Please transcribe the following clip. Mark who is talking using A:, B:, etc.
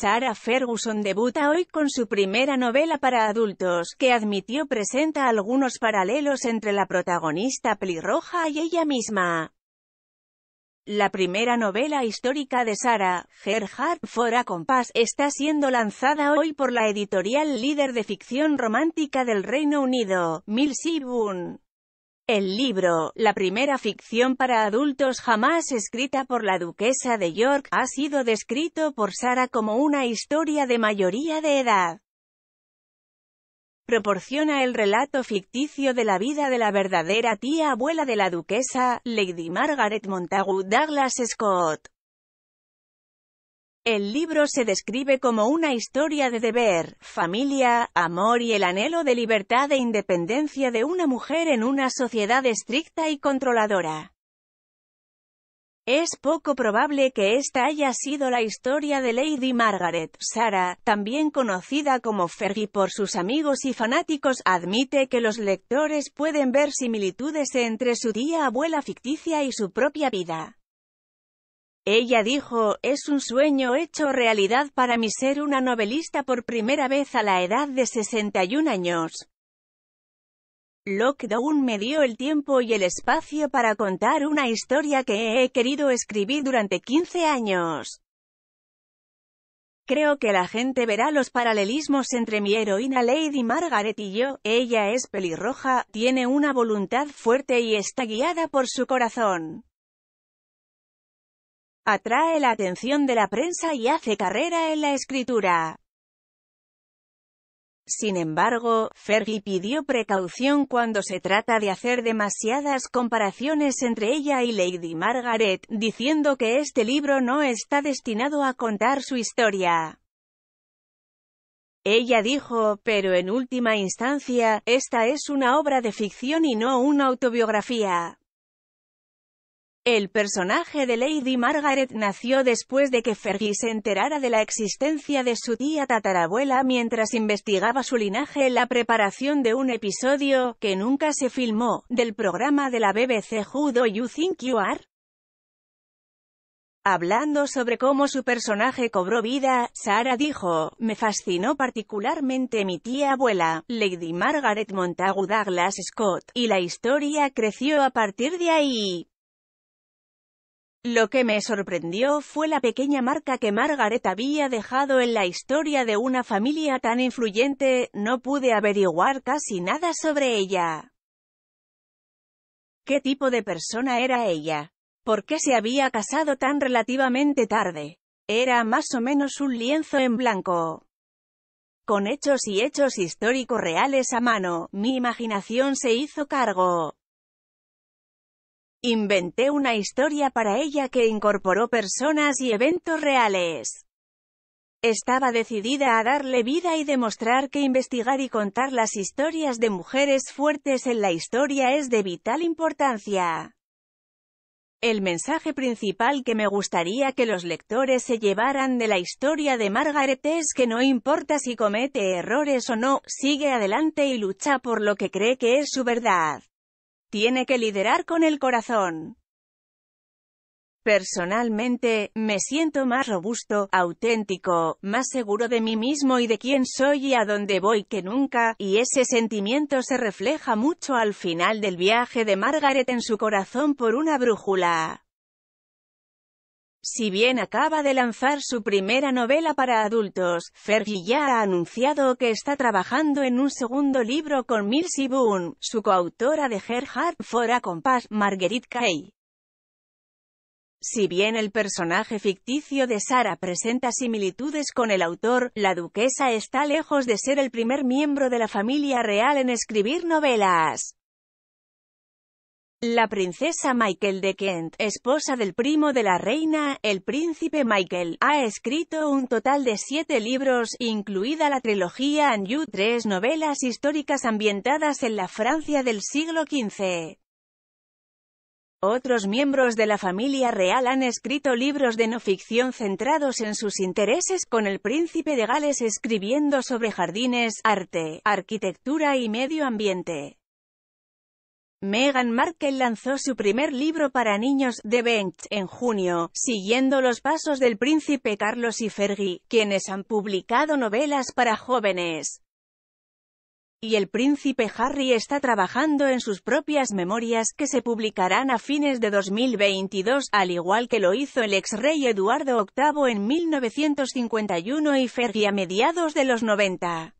A: Sarah Ferguson debuta hoy con su primera novela para adultos, que admitió presenta algunos paralelos entre la protagonista pelirroja y ella misma. La primera novela histórica de Sarah, Gerhard Fora Compass, está siendo lanzada hoy por la editorial líder de ficción romántica del Reino Unido, Milsey Boone. El libro, la primera ficción para adultos jamás escrita por la duquesa de York, ha sido descrito por Sara como una historia de mayoría de edad. Proporciona el relato ficticio de la vida de la verdadera tía abuela de la duquesa, Lady Margaret Montagu Douglas Scott. El libro se describe como una historia de deber, familia, amor y el anhelo de libertad e independencia de una mujer en una sociedad estricta y controladora. Es poco probable que esta haya sido la historia de Lady Margaret. Sarah, también conocida como Fergie por sus amigos y fanáticos, admite que los lectores pueden ver similitudes entre su tía abuela ficticia y su propia vida. Ella dijo, es un sueño hecho realidad para mí ser una novelista por primera vez a la edad de 61 años. Lockdown me dio el tiempo y el espacio para contar una historia que he querido escribir durante 15 años. Creo que la gente verá los paralelismos entre mi heroína Lady Margaret y yo, ella es pelirroja, tiene una voluntad fuerte y está guiada por su corazón. Atrae la atención de la prensa y hace carrera en la escritura. Sin embargo, Fergie pidió precaución cuando se trata de hacer demasiadas comparaciones entre ella y Lady Margaret, diciendo que este libro no está destinado a contar su historia. Ella dijo, pero en última instancia, esta es una obra de ficción y no una autobiografía. El personaje de Lady Margaret nació después de que Fergie se enterara de la existencia de su tía tatarabuela mientras investigaba su linaje en la preparación de un episodio, que nunca se filmó, del programa de la BBC Who Do You Think You Are? Hablando sobre cómo su personaje cobró vida, Sara dijo, me fascinó particularmente mi tía abuela, Lady Margaret Montagu Douglas Scott, y la historia creció a partir de ahí. Lo que me sorprendió fue la pequeña marca que Margaret había dejado en la historia de una familia tan influyente, no pude averiguar casi nada sobre ella. ¿Qué tipo de persona era ella? ¿Por qué se había casado tan relativamente tarde? Era más o menos un lienzo en blanco. Con hechos y hechos históricos reales a mano, mi imaginación se hizo cargo. Inventé una historia para ella que incorporó personas y eventos reales. Estaba decidida a darle vida y demostrar que investigar y contar las historias de mujeres fuertes en la historia es de vital importancia. El mensaje principal que me gustaría que los lectores se llevaran de la historia de Margaret es que no importa si comete errores o no, sigue adelante y lucha por lo que cree que es su verdad. Tiene que liderar con el corazón. Personalmente, me siento más robusto, auténtico, más seguro de mí mismo y de quién soy y a dónde voy que nunca, y ese sentimiento se refleja mucho al final del viaje de Margaret en su corazón por una brújula. Si bien acaba de lanzar su primera novela para adultos, Fergie ya ha anunciado que está trabajando en un segundo libro con Milsey Boone, su coautora de Gerhard Fora Compass, Marguerite Kay. Si bien el personaje ficticio de Sara presenta similitudes con el autor, la duquesa está lejos de ser el primer miembro de la familia real en escribir novelas. La princesa Michael de Kent, esposa del primo de la reina, el príncipe Michael, ha escrito un total de siete libros, incluida la trilogía Anjou, tres novelas históricas ambientadas en la Francia del siglo XV. Otros miembros de la familia real han escrito libros de no ficción centrados en sus intereses, con el príncipe de Gales escribiendo sobre jardines, arte, arquitectura y medio ambiente. Meghan Markle lanzó su primer libro para niños, The Bench, en junio, siguiendo los pasos del príncipe Carlos y Fergie, quienes han publicado novelas para jóvenes. Y el príncipe Harry está trabajando en sus propias memorias, que se publicarán a fines de 2022, al igual que lo hizo el ex rey Eduardo VIII en 1951 y Fergie a mediados de los 90.